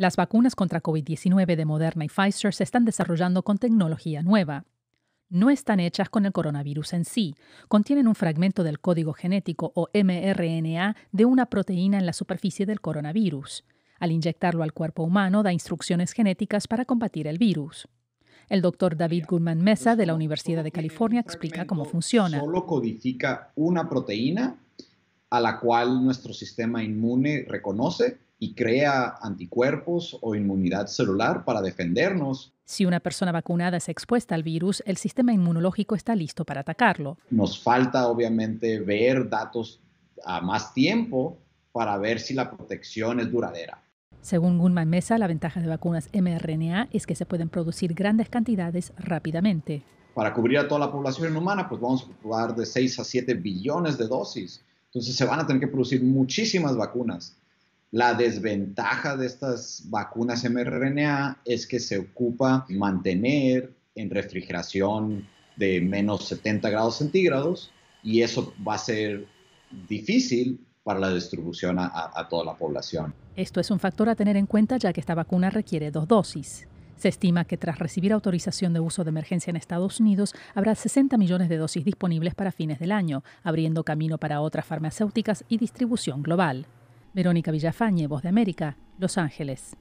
Las vacunas contra COVID-19 de Moderna y Pfizer se están desarrollando con tecnología nueva. No están hechas con el coronavirus en sí, contienen un fragmento del código genético o mRNA de una proteína en la superficie del coronavirus. Al inyectarlo al cuerpo humano da instrucciones genéticas para combatir el virus. El doctor David Goodman Mesa de la Universidad de California explica cómo funciona. Solo codifica una proteína a la cual nuestro sistema inmune reconoce y crea anticuerpos o inmunidad celular para defendernos. Si una persona vacunada es expuesta al virus, el sistema inmunológico está listo para atacarlo. Nos falta obviamente ver datos a más tiempo para ver si la protección es duradera. Según Gunman Mesa, la ventaja de vacunas mRNA es que se pueden producir grandes cantidades rápidamente. Para cubrir a toda la población humana, pues vamos a probar de 6 a 7 billones de dosis entonces se van a tener que producir muchísimas vacunas. La desventaja de estas vacunas mRNA es que se ocupa mantener en refrigeración de menos 70 grados centígrados y eso va a ser difícil para la distribución a, a toda la población. Esto es un factor a tener en cuenta ya que esta vacuna requiere dos dosis. Se estima que tras recibir autorización de uso de emergencia en Estados Unidos, habrá 60 millones de dosis disponibles para fines del año, abriendo camino para otras farmacéuticas y distribución global. Verónica Villafañe, Voz de América, Los Ángeles.